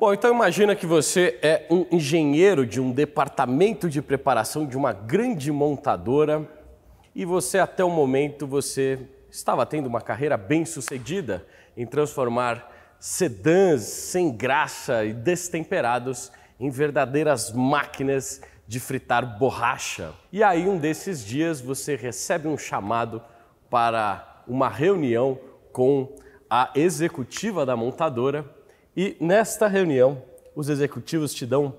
Bom, então imagina que você é um engenheiro de um departamento de preparação de uma grande montadora e você até o momento você estava tendo uma carreira bem sucedida em transformar sedãs sem graça e destemperados em verdadeiras máquinas de fritar borracha. E aí um desses dias você recebe um chamado para uma reunião com a executiva da montadora e nesta reunião, os executivos te dão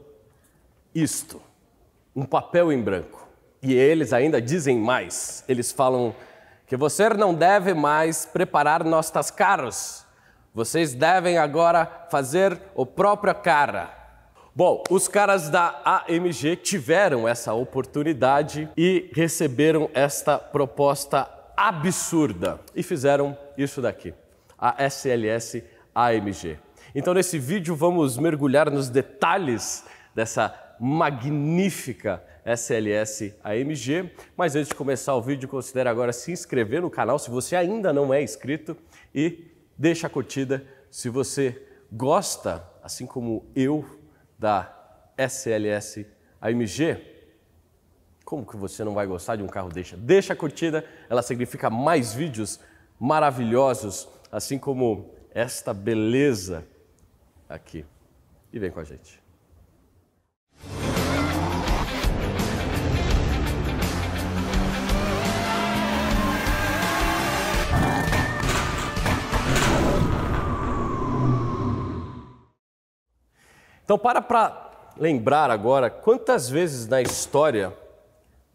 isto, um papel em branco. E eles ainda dizem mais. Eles falam que você não deve mais preparar nossas caras. Vocês devem agora fazer a própria cara. Bom, os caras da AMG tiveram essa oportunidade e receberam esta proposta absurda e fizeram isso daqui, a SLS AMG. Então, nesse vídeo, vamos mergulhar nos detalhes dessa magnífica SLS AMG. Mas antes de começar o vídeo, considere agora se inscrever no canal se você ainda não é inscrito e deixa a curtida se você gosta, assim como eu, da SLS AMG. Como que você não vai gostar de um carro deixa? Deixa a curtida, ela significa mais vídeos maravilhosos, assim como esta beleza aqui. E vem com a gente. Então, para para lembrar agora quantas vezes na história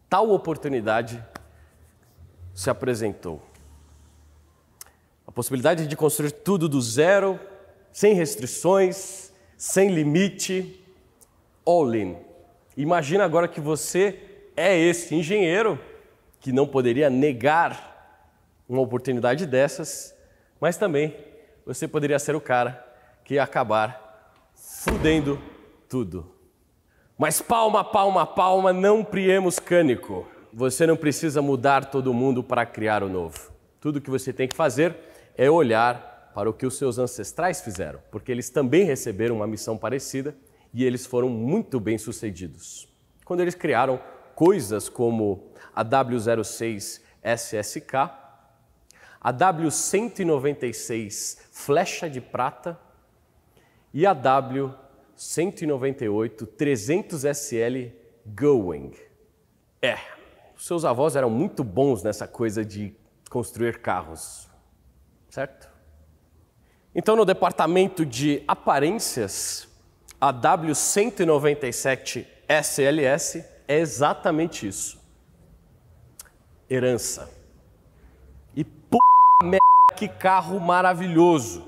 tal oportunidade se apresentou. A possibilidade de construir tudo do zero sem restrições, sem limite, all in. Imagina agora que você é esse engenheiro que não poderia negar uma oportunidade dessas, mas também você poderia ser o cara que ia acabar fudendo tudo. Mas palma, palma, palma, não priemos cânico. Você não precisa mudar todo mundo para criar o novo. Tudo que você tem que fazer é olhar para o que os seus ancestrais fizeram, porque eles também receberam uma missão parecida e eles foram muito bem sucedidos. Quando eles criaram coisas como a W06 SSK, a W196 Flecha de Prata e a W198 300SL Going. É, seus avós eram muito bons nessa coisa de construir carros, certo? Então, no departamento de aparências, a W197 SLS é exatamente isso: herança. E p... merda, que carro maravilhoso!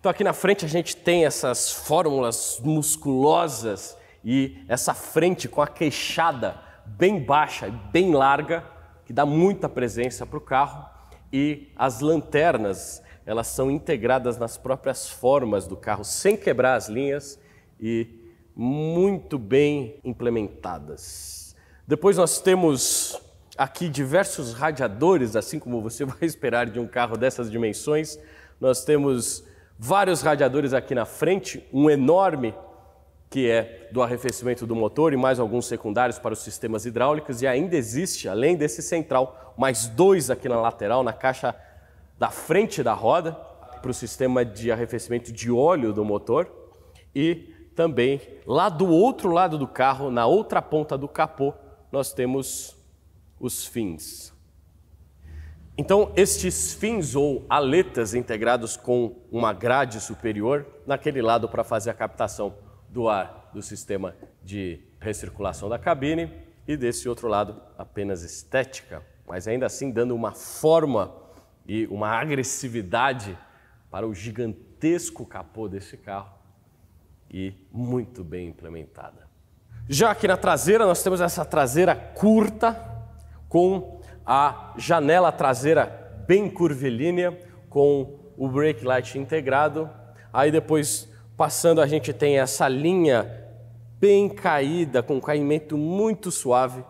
Então, aqui na frente a gente tem essas fórmulas musculosas e essa frente com a queixada bem baixa, e bem larga, que dá muita presença para o carro, e as lanternas elas são integradas nas próprias formas do carro, sem quebrar as linhas e muito bem implementadas. Depois nós temos aqui diversos radiadores, assim como você vai esperar de um carro dessas dimensões. Nós temos vários radiadores aqui na frente, um enorme que é do arrefecimento do motor e mais alguns secundários para os sistemas hidráulicos e ainda existe, além desse central, mais dois aqui na lateral, na caixa da frente da roda para o sistema de arrefecimento de óleo do motor e também lá do outro lado do carro, na outra ponta do capô, nós temos os fins. Então, estes fins ou aletas integrados com uma grade superior naquele lado para fazer a captação do ar do sistema de recirculação da cabine e desse outro lado apenas estética, mas ainda assim dando uma forma e uma agressividade para o gigantesco capô desse carro e muito bem implementada. Já aqui na traseira, nós temos essa traseira curta com a janela traseira bem curvilínea com o brake light integrado. Aí depois passando a gente tem essa linha bem caída com um caimento muito suave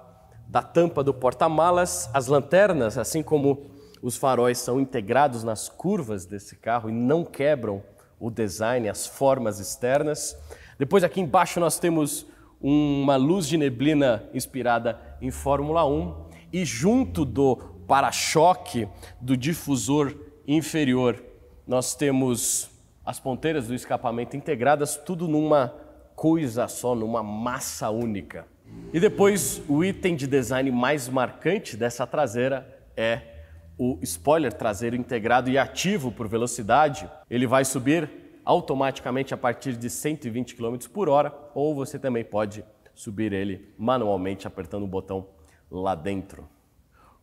da tampa do porta-malas, as lanternas, assim como os faróis são integrados nas curvas desse carro e não quebram o design, as formas externas. Depois aqui embaixo nós temos uma luz de neblina inspirada em Fórmula 1 e junto do para-choque do difusor inferior nós temos as ponteiras do escapamento integradas, tudo numa coisa só, numa massa única. E depois o item de design mais marcante dessa traseira é o spoiler traseiro integrado e ativo por velocidade, ele vai subir automaticamente a partir de 120 km por hora, ou você também pode subir ele manualmente apertando o botão lá dentro.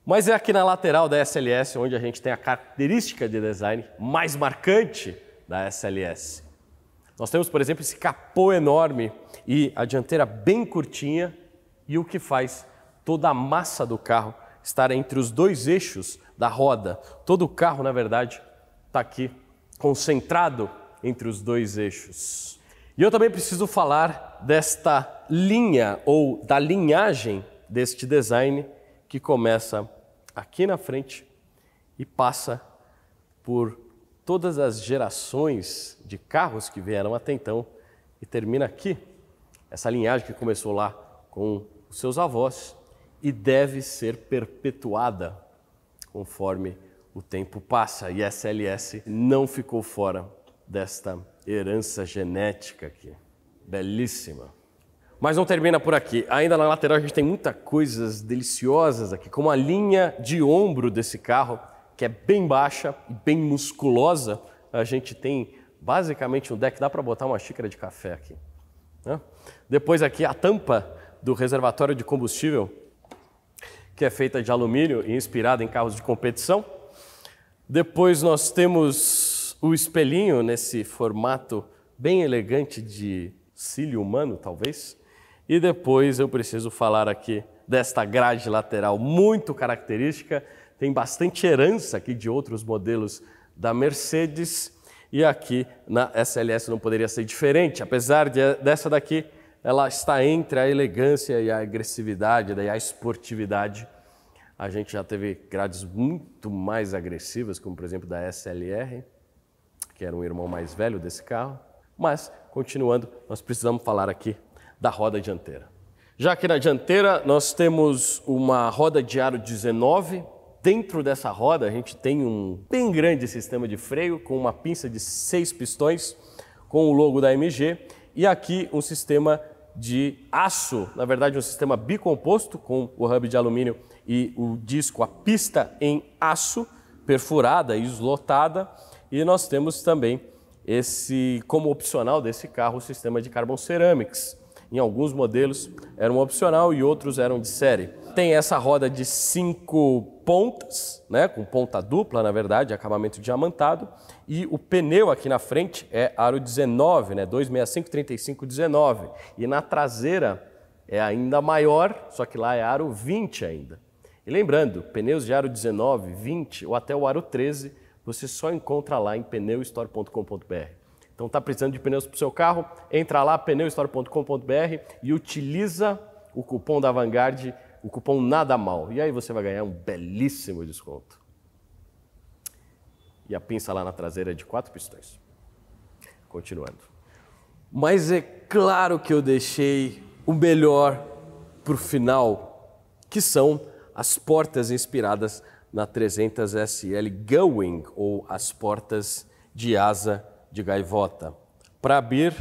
Mas é aqui na lateral da SLS onde a gente tem a característica de design mais marcante da SLS. Nós temos, por exemplo, esse capô enorme e a dianteira bem curtinha e o que faz toda a massa do carro estar entre os dois eixos da roda. Todo o carro, na verdade, está aqui concentrado entre os dois eixos. E eu também preciso falar desta linha ou da linhagem deste design que começa aqui na frente e passa por todas as gerações de carros que vieram até então e termina aqui. Essa linhagem que começou lá com os seus avós e deve ser perpetuada conforme o tempo passa. E SLS não ficou fora desta herança genética aqui. Belíssima. Mas não termina por aqui. Ainda na lateral a gente tem muitas coisas deliciosas aqui, como a linha de ombro desse carro, que é bem baixa e bem musculosa. A gente tem basicamente um deck, dá para botar uma xícara de café aqui. Né? Depois aqui a tampa do reservatório de combustível, que é feita de alumínio e inspirada em carros de competição. Depois nós temos o espelhinho nesse formato bem elegante de cílio humano, talvez. E depois eu preciso falar aqui desta grade lateral muito característica, tem bastante herança aqui de outros modelos da Mercedes e aqui na SLS não poderia ser diferente, apesar de, dessa daqui ela está entre a elegância e a agressividade, daí né, a esportividade. A gente já teve grades muito mais agressivas, como por exemplo da SLR, que era um irmão mais velho desse carro. Mas, continuando, nós precisamos falar aqui da roda dianteira. Já que na dianteira nós temos uma roda de aro 19, Dentro dessa roda, a gente tem um bem grande sistema de freio com uma pinça de seis pistões, com o logo da MG, e aqui um sistema de aço, na verdade um sistema bicomposto com o hub de alumínio e o disco, a pista em aço perfurada e eslotada. E nós temos também esse como opcional desse carro o sistema de carbon ceramics. Em alguns modelos eram opcional e outros eram de série. Tem essa roda de cinco pontas, né, com ponta dupla, na verdade, acabamento diamantado, e o pneu aqui na frente é aro 19, né? 265, 35, 19. E na traseira é ainda maior, só que lá é aro 20 ainda. E lembrando, pneus de aro 19, 20 ou até o aro 13, você só encontra lá em pneustore.com.br. Então tá precisando de pneus para o seu carro? Entra lá, pneustore.com.br e utiliza o cupom da Vanguard, o cupom Nada Mal. E aí você vai ganhar um belíssimo desconto a pinça lá na traseira é de quatro pistões. Continuando. Mas é claro que eu deixei o melhor para o final, que são as portas inspiradas na 300 SL Going ou as portas de asa de gaivota. Para abrir,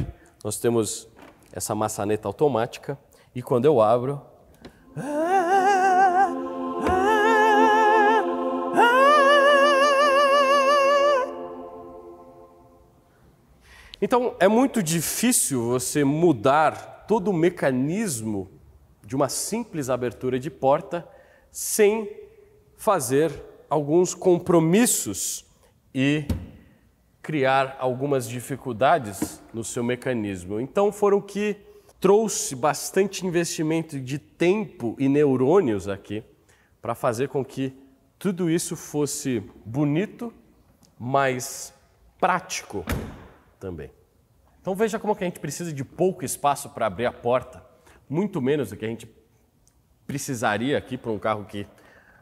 nós temos essa maçaneta automática e quando eu abro. Ah! Então, é muito difícil você mudar todo o mecanismo de uma simples abertura de porta sem fazer alguns compromissos e criar algumas dificuldades no seu mecanismo. Então, foram que trouxe bastante investimento de tempo e neurônios aqui para fazer com que tudo isso fosse bonito, mas prático também. Então veja como que a gente precisa de pouco espaço para abrir a porta, muito menos do que a gente precisaria aqui para um carro que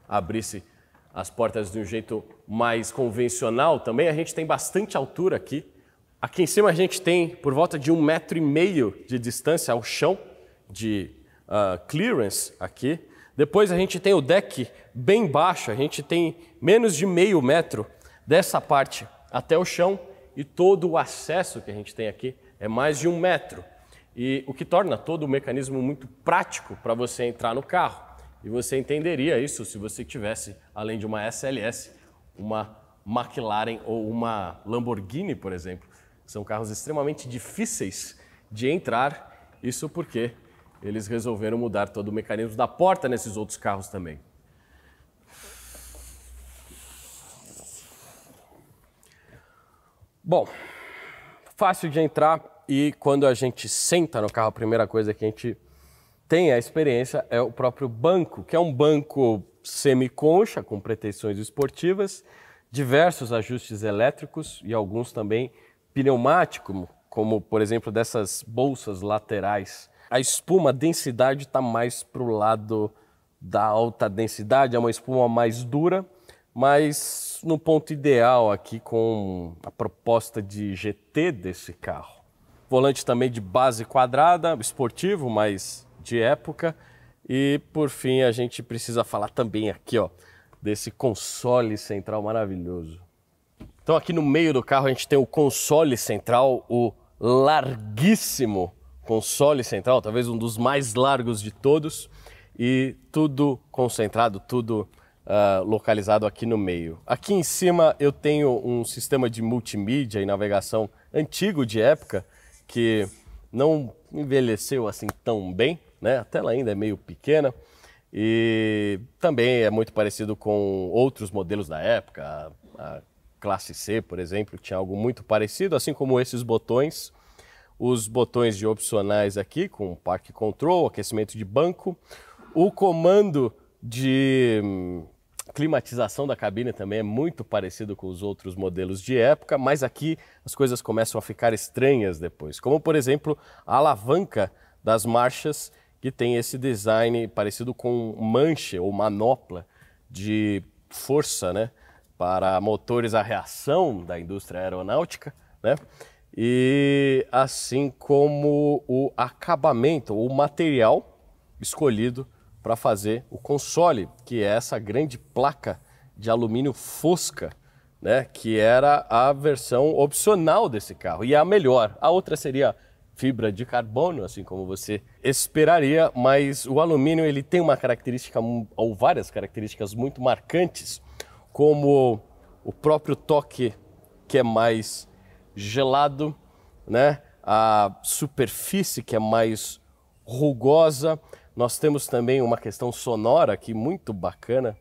abrisse as portas de um jeito mais convencional. Também a gente tem bastante altura aqui. Aqui em cima a gente tem por volta de um metro e meio de distância ao chão de uh, clearance aqui. Depois a gente tem o deck bem baixo, a gente tem menos de meio metro dessa parte até o chão e todo o acesso que a gente tem aqui é mais de um metro. E o que torna todo o mecanismo muito prático para você entrar no carro. E você entenderia isso se você tivesse, além de uma SLS, uma McLaren ou uma Lamborghini, por exemplo. São carros extremamente difíceis de entrar, isso porque eles resolveram mudar todo o mecanismo da porta nesses outros carros também. Bom, fácil de entrar e quando a gente senta no carro, a primeira coisa que a gente tem a experiência é o próprio banco, que é um banco semi concha com pretensões esportivas, diversos ajustes elétricos e alguns também pneumáticos, como por exemplo dessas bolsas laterais. A espuma, a densidade está mais para o lado da alta densidade, é uma espuma mais dura mas no ponto ideal aqui com a proposta de GT desse carro. Volante também de base quadrada, esportivo, mas de época. E por fim, a gente precisa falar também aqui, ó, desse console central maravilhoso. Então aqui no meio do carro a gente tem o console central, o larguíssimo console central, talvez um dos mais largos de todos, e tudo concentrado, tudo ah, localizado aqui no meio. Aqui em cima eu tenho um sistema de multimídia e navegação antigo de época que não envelheceu assim tão bem, né? A tela ainda é meio pequena e também é muito parecido com outros modelos da época. A, a classe C, por exemplo, tinha algo muito parecido, assim como esses botões. Os botões de opcionais aqui, com park control, aquecimento de banco, o comando de hum, climatização da cabine também é muito parecido com os outros modelos de época, mas aqui as coisas começam a ficar estranhas depois, como por exemplo a alavanca das marchas que tem esse design parecido com mancha ou manopla de força, né, para motores a reação da indústria aeronáutica, né? E assim como o acabamento, o material escolhido para fazer o console, que é essa grande placa de alumínio fosca, né, que era a versão opcional desse carro e a melhor. A outra seria fibra de carbono, assim como você esperaria, mas o alumínio ele tem uma característica ou várias características muito marcantes, como o próprio toque que é mais gelado, né? A superfície que é mais rugosa, nós temos também uma questão sonora aqui muito bacana,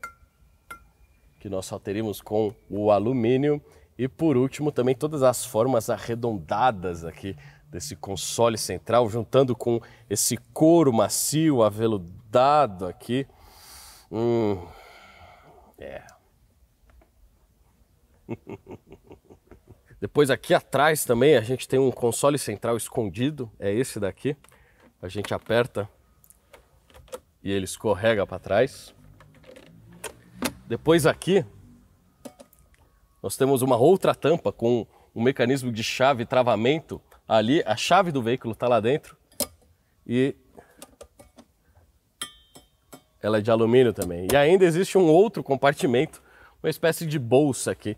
que nós só teríamos com o alumínio. E por último, também todas as formas arredondadas aqui desse console central, juntando com esse couro macio, aveludado aqui. Hum, é. Depois aqui atrás também a gente tem um console central escondido, é esse daqui. A gente aperta e ele escorrega para trás. Depois aqui, nós temos uma outra tampa com um mecanismo de chave travamento ali, a chave do veículo está lá dentro e ela é de alumínio também. E ainda existe um outro compartimento, uma espécie de bolsa aqui.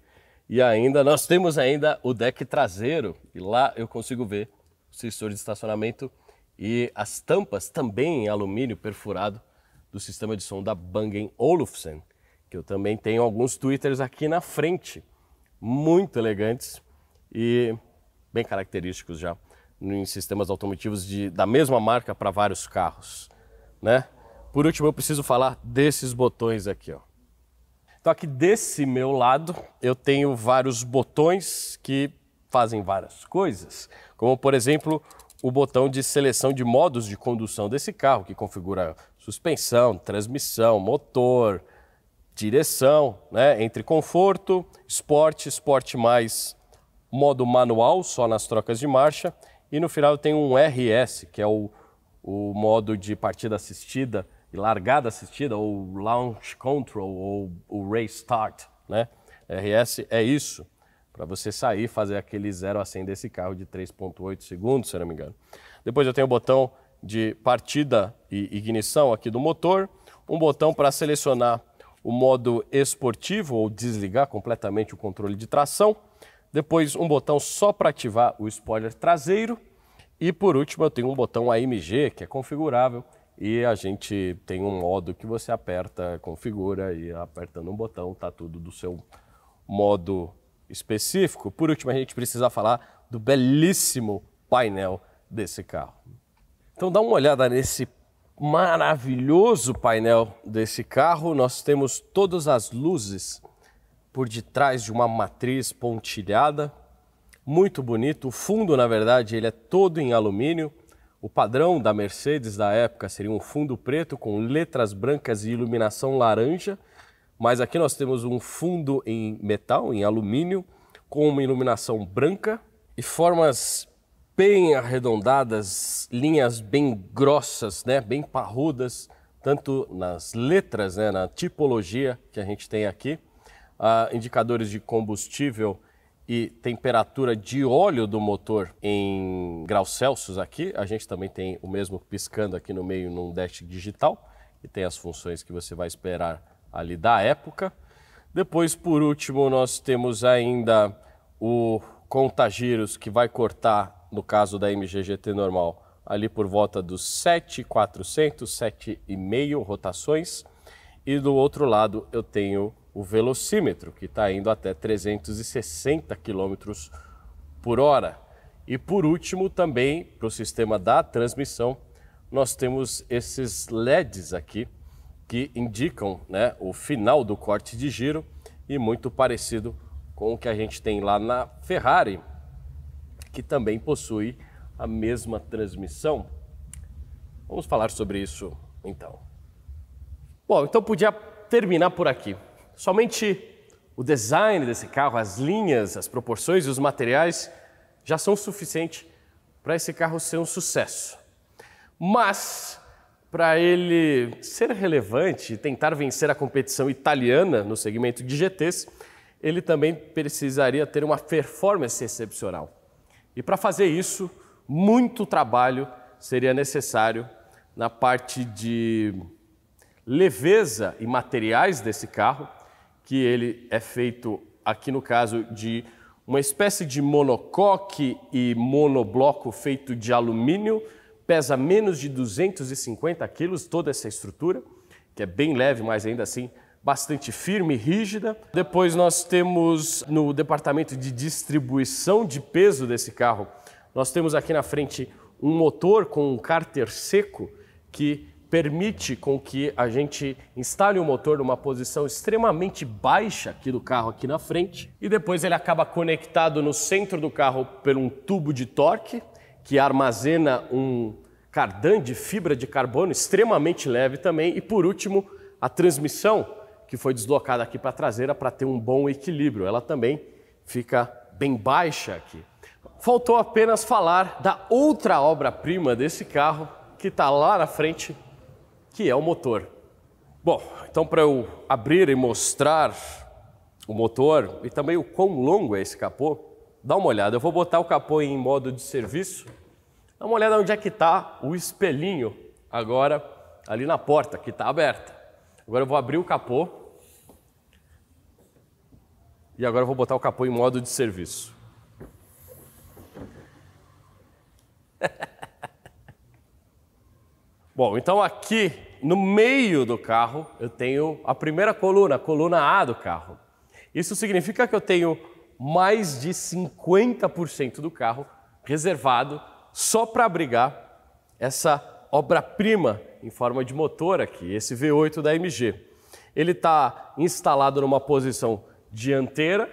E ainda nós temos ainda o deck traseiro e lá eu consigo ver o sensor de estacionamento e as tampas também em alumínio perfurado do sistema de som da Bang Olufsen, que eu também tenho alguns twitters aqui na frente, muito elegantes e bem característicos já em sistemas automotivos de, da mesma marca para vários carros, né? Por último, eu preciso falar desses botões aqui, ó. Então aqui desse meu lado, eu tenho vários botões que fazem várias coisas, como por exemplo, o botão de seleção de modos de condução desse carro, que configura suspensão, transmissão, motor, direção, né, entre conforto, esporte, esporte mais modo manual, só nas trocas de marcha, e no final tem um RS, que é o, o modo de partida assistida e largada assistida, ou launch control, ou o race start, né? RS é isso para você sair fazer aquele 0 a 100 desse carro de 3.8 segundos, se não me engano. Depois eu tenho o botão de partida e ignição aqui do motor, um botão para selecionar o modo esportivo ou desligar completamente o controle de tração, depois um botão só para ativar o spoiler traseiro e por último eu tenho um botão AMG que é configurável e a gente tem um modo que você aperta, configura e apertando um botão tá tudo do seu modo específico. Por último, a gente precisa falar do belíssimo painel desse carro. Então dá uma olhada nesse maravilhoso painel desse carro. Nós temos todas as luzes por detrás de uma matriz pontilhada, muito bonito. O fundo, na verdade, ele é todo em alumínio. O padrão da Mercedes da época seria um fundo preto com letras brancas e iluminação laranja. Mas aqui nós temos um fundo em metal, em alumínio, com uma iluminação branca e formas bem arredondadas, linhas bem grossas, né, bem parrudas, tanto nas letras, né, na tipologia que a gente tem aqui, uh, indicadores de combustível e temperatura de óleo do motor em graus Celsius aqui. A gente também tem o mesmo piscando aqui no meio num dash digital, que tem as funções que você vai esperar ali da época. Depois, por último, nós temos ainda o Contagiros, que vai cortar, no caso da MGGT normal, ali por volta dos 7,400, 7,5 rotações. E do outro lado eu tenho o velocímetro, que está indo até 360 km por hora. E por último, também para o sistema da transmissão, nós temos esses LEDs aqui, que indicam né, o final do corte de giro e muito parecido com o que a gente tem lá na Ferrari, que também possui a mesma transmissão. Vamos falar sobre isso então. Bom, então podia terminar por aqui. Somente o design desse carro, as linhas, as proporções e os materiais já são suficientes para esse carro ser um sucesso. Mas para ele ser relevante e tentar vencer a competição italiana no segmento de GTs, ele também precisaria ter uma performance excepcional. E para fazer isso, muito trabalho seria necessário na parte de leveza e materiais desse carro, que ele é feito aqui no caso de uma espécie de monocoque e monobloco feito de alumínio pesa menos de 250 quilos, toda essa estrutura, que é bem leve, mas ainda assim bastante firme e rígida. Depois nós temos no departamento de distribuição de peso desse carro, nós temos aqui na frente um motor com um cárter seco que permite com que a gente instale o motor numa posição extremamente baixa aqui do carro aqui na frente e depois ele acaba conectado no centro do carro por um tubo de torque que armazena um cardan de fibra de carbono, extremamente leve também. E por último, a transmissão, que foi deslocada aqui para a traseira para ter um bom equilíbrio. Ela também fica bem baixa aqui. Faltou apenas falar da outra obra-prima desse carro, que está lá na frente, que é o motor. Bom, então para eu abrir e mostrar o motor e também o quão longo é esse capô, dá uma olhada. Eu vou botar o capô em modo de serviço Dá uma olhada onde é que está o espelhinho agora ali na porta, que está aberta. Agora eu vou abrir o capô e agora eu vou botar o capô em modo de serviço. Bom, então aqui no meio do carro eu tenho a primeira coluna, a coluna A do carro. Isso significa que eu tenho mais de 50% do carro reservado só para abrigar essa obra-prima em forma de motor aqui, esse V8 da MG. Ele está instalado numa posição dianteira,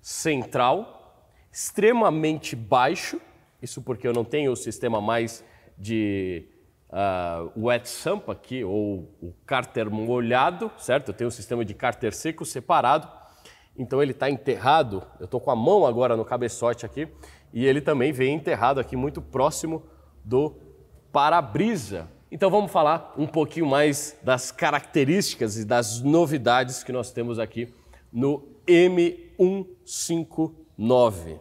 central, extremamente baixo, isso porque eu não tenho o sistema mais de uh, wet sump aqui, ou o cárter molhado, certo? Eu tenho um sistema de cárter seco separado, então ele está enterrado, eu estou com a mão agora no cabeçote aqui, e ele também vem enterrado aqui muito próximo do para-brisa. Então vamos falar um pouquinho mais das características e das novidades que nós temos aqui no M159.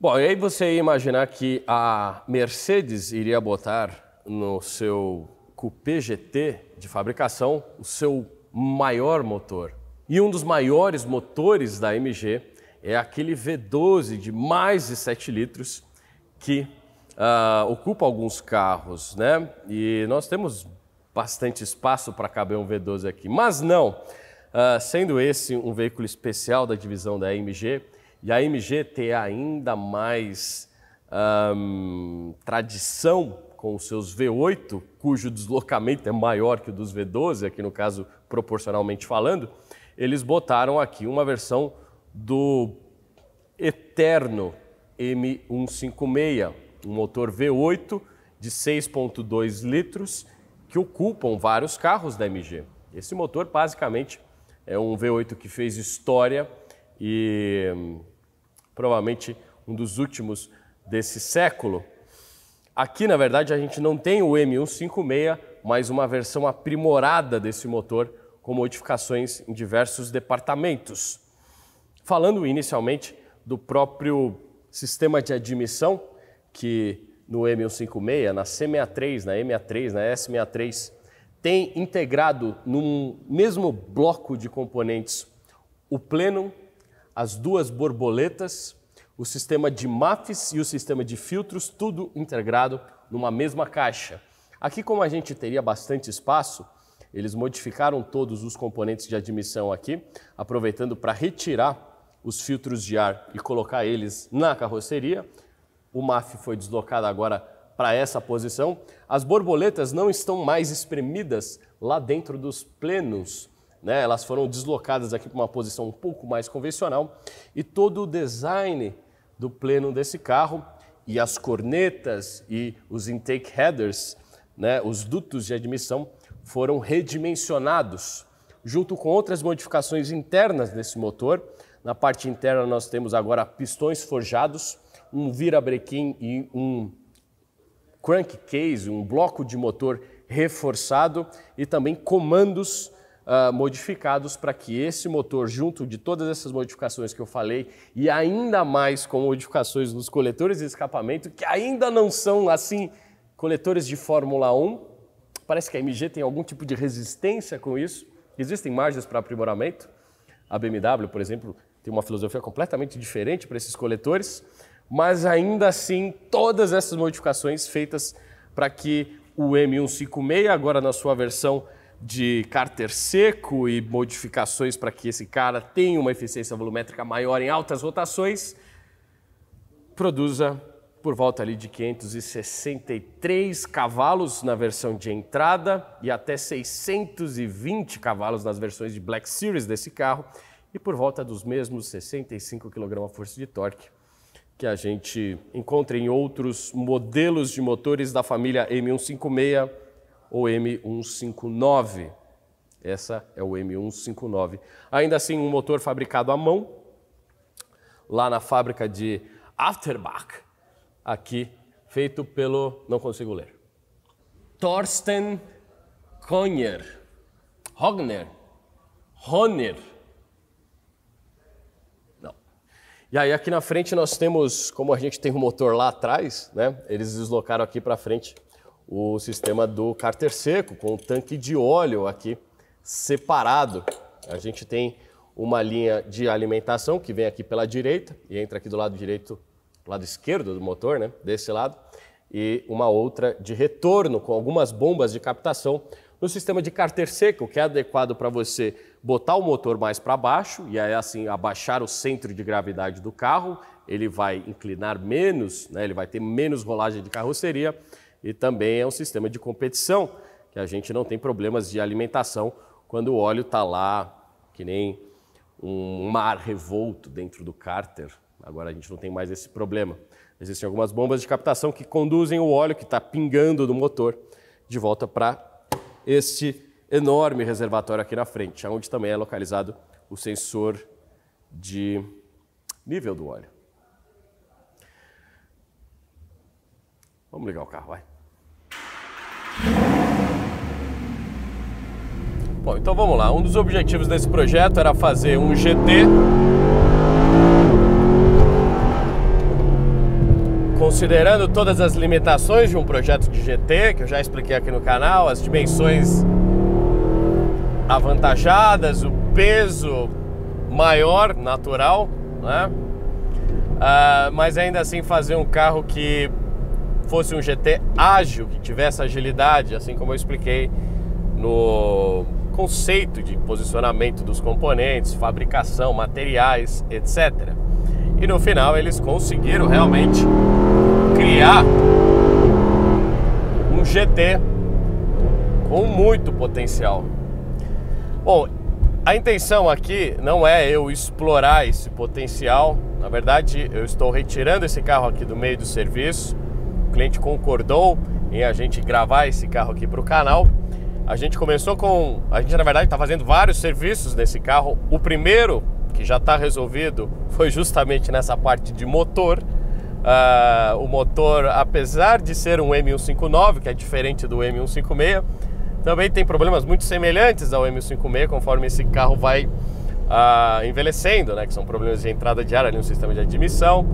Bom, e aí você ia imaginar que a Mercedes iria botar no seu Coupé GT de fabricação o seu maior motor. E um dos maiores motores da MG é aquele V12 de mais de 7 litros que uh, ocupa alguns carros, né? E nós temos bastante espaço para caber um V12 aqui, mas não. Uh, sendo esse um veículo especial da divisão da AMG, e a AMG ter ainda mais um, tradição com os seus V8, cujo deslocamento é maior que o dos V12, aqui no caso proporcionalmente falando, eles botaram aqui uma versão do eterno M156, um motor V8 de 6,2 litros que ocupam vários carros da MG. Esse motor basicamente é um V8 que fez história e hum, provavelmente um dos últimos desse século. Aqui, na verdade, a gente não tem o M156, mas uma versão aprimorada desse motor com modificações em diversos departamentos. Falando inicialmente do próprio sistema de admissão, que no M156, na C63, na M63, na S63, tem integrado num mesmo bloco de componentes o pleno, as duas borboletas, o sistema de MAFs e o sistema de filtros, tudo integrado numa mesma caixa. Aqui, como a gente teria bastante espaço, eles modificaram todos os componentes de admissão aqui, aproveitando para retirar os filtros de ar e colocar eles na carroceria. O MAF foi deslocado agora para essa posição. As borboletas não estão mais espremidas lá dentro dos plenos, né? elas foram deslocadas aqui para uma posição um pouco mais convencional. E todo o design do pleno desse carro e as cornetas e os intake headers, né? os dutos de admissão, foram redimensionados, junto com outras modificações internas desse motor na parte interna nós temos agora pistões forjados, um virabrequim e um crankcase, um bloco de motor reforçado e também comandos uh, modificados para que esse motor, junto de todas essas modificações que eu falei, e ainda mais com modificações nos coletores de escapamento, que ainda não são assim coletores de Fórmula 1, parece que a MG tem algum tipo de resistência com isso, existem margens para aprimoramento. A BMW, por exemplo, tem uma filosofia completamente diferente para esses coletores, mas ainda assim todas essas modificações feitas para que o M156, agora na sua versão de cárter seco e modificações para que esse cara tenha uma eficiência volumétrica maior em altas rotações, produza por volta ali de 563 cavalos na versão de entrada e até 620 cavalos nas versões de Black Series desse carro e por volta dos mesmos 65 kgf de torque que a gente encontra em outros modelos de motores da família M156 ou M159. Essa é o M159. Ainda assim, um motor fabricado à mão, lá na fábrica de Afterbach, aqui feito pelo. não consigo ler. Thorsten Konyer. Hogner. Honer. E aí aqui na frente nós temos, como a gente tem o um motor lá atrás, né? Eles deslocaram aqui para frente o sistema do cárter seco com o tanque de óleo aqui separado. A gente tem uma linha de alimentação que vem aqui pela direita e entra aqui do lado direito, lado esquerdo do motor, né? Desse lado e uma outra de retorno com algumas bombas de captação no sistema de cárter seco que é adequado para você botar o motor mais para baixo e aí assim abaixar o centro de gravidade do carro, ele vai inclinar menos, né? ele vai ter menos rolagem de carroceria e também é um sistema de competição que a gente não tem problemas de alimentação quando o óleo está lá que nem um mar revolto dentro do cárter. Agora a gente não tem mais esse problema. Existem algumas bombas de captação que conduzem o óleo que está pingando do motor de volta para este enorme reservatório aqui na frente, onde também é localizado o sensor de nível do óleo. Vamos ligar o carro, vai. Bom, então vamos lá. Um dos objetivos desse projeto era fazer um GT considerando todas as limitações de um projeto de GT, que eu já expliquei aqui no canal, as dimensões avantajadas, o peso maior, natural, né? Uh, mas ainda assim fazer um carro que fosse um GT ágil, que tivesse agilidade, assim como eu expliquei no conceito de posicionamento dos componentes, fabricação, materiais, etc. E no final eles conseguiram realmente criar um GT com muito potencial, Bom, a intenção aqui não é eu explorar esse potencial. Na verdade, eu estou retirando esse carro aqui do meio do serviço. O cliente concordou em a gente gravar esse carro aqui para o canal. A gente começou com. A gente, na verdade, está fazendo vários serviços nesse carro. O primeiro, que já está resolvido, foi justamente nessa parte de motor. Uh, o motor, apesar de ser um M159, que é diferente do M156, também tem problemas muito semelhantes ao M56, conforme esse carro vai ah, envelhecendo, né? Que são problemas de entrada de ar ali no sistema de admissão,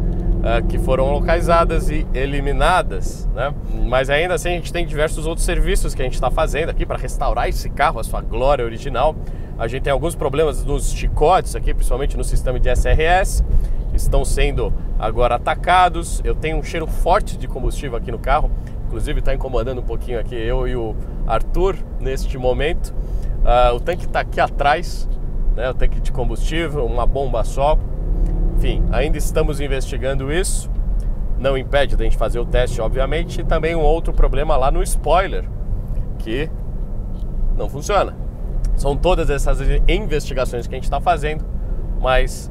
ah, que foram localizadas e eliminadas, né? Mas ainda assim a gente tem diversos outros serviços que a gente está fazendo aqui para restaurar esse carro, a sua glória original. A gente tem alguns problemas nos chicotes aqui, principalmente no sistema de SRS estão sendo agora atacados. Eu tenho um cheiro forte de combustível aqui no carro inclusive está incomodando um pouquinho aqui eu e o Arthur neste momento. Uh, o tanque está aqui atrás, né, o tanque de combustível, uma bomba só. Enfim, ainda estamos investigando isso. Não impede da gente fazer o teste, obviamente. E também um outro problema lá no spoiler, que não funciona. São todas essas investigações que a gente está fazendo, mas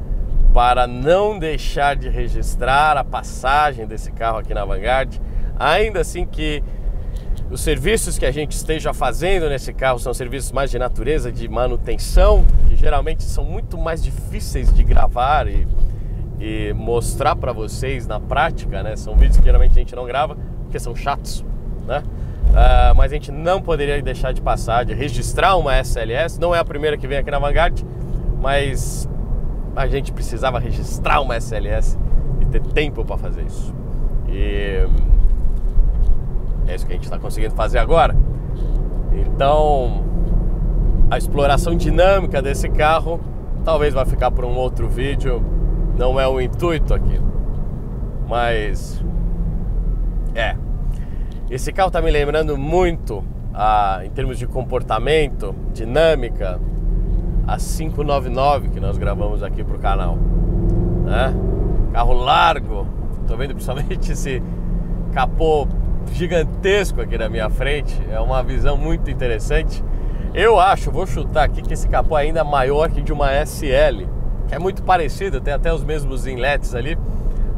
para não deixar de registrar a passagem desse carro aqui na Vanguard, ainda assim que os serviços que a gente esteja fazendo nesse carro são serviços mais de natureza, de manutenção, que geralmente são muito mais difíceis de gravar e, e mostrar para vocês na prática, né? São vídeos que geralmente a gente não grava porque são chatos, né? Uh, mas a gente não poderia deixar de passar, de registrar uma SLS. Não é a primeira que vem aqui na Vanguard, mas a gente precisava registrar uma SLS e ter tempo para fazer isso. E é isso que a gente está conseguindo fazer agora. Então, a exploração dinâmica desse carro talvez vai ficar para um outro vídeo. Não é o intuito aqui, mas é. Esse carro está me lembrando muito, a, em termos de comportamento, dinâmica, a 599 que nós gravamos aqui para o canal. Né? Carro largo, estou vendo principalmente esse capô gigantesco aqui na minha frente. É uma visão muito interessante. Eu acho, vou chutar aqui, que esse capô é ainda maior que de uma SL, que é muito parecido, tem até os mesmos inlets ali,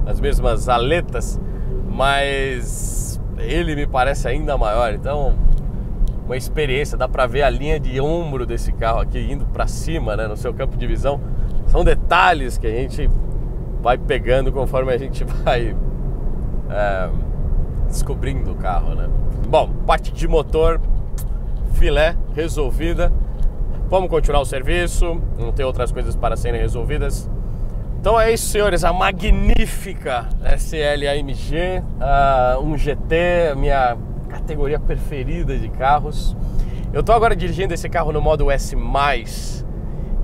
as mesmas aletas, mas ele me parece ainda maior. Então, uma experiência, dá para ver a linha de ombro desse carro aqui indo para cima, né, no seu campo de visão. São detalhes que a gente vai pegando conforme a gente vai é, descobrindo o carro, né? Bom, parte de motor, filé, resolvida. Vamos continuar o serviço, não tem outras coisas para serem resolvidas. Então é isso, senhores, a magnífica SL AMG, uh, um GT, minha categoria preferida de carros. Eu estou agora dirigindo esse carro no modo S+,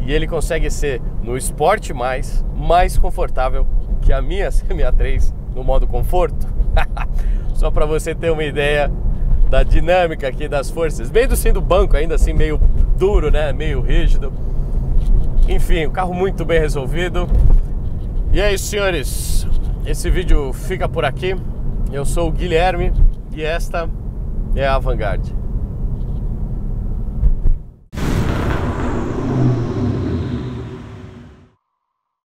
e ele consegue ser no esporte mais mais confortável que a minha CMA3 no modo conforto. Só para você ter uma ideia da dinâmica aqui das forças. Mesmo sendo banco, ainda assim meio duro, né? Meio rígido. Enfim, o carro muito bem resolvido. E é isso, senhores. Esse vídeo fica por aqui. Eu sou o Guilherme e esta é a Vanguard.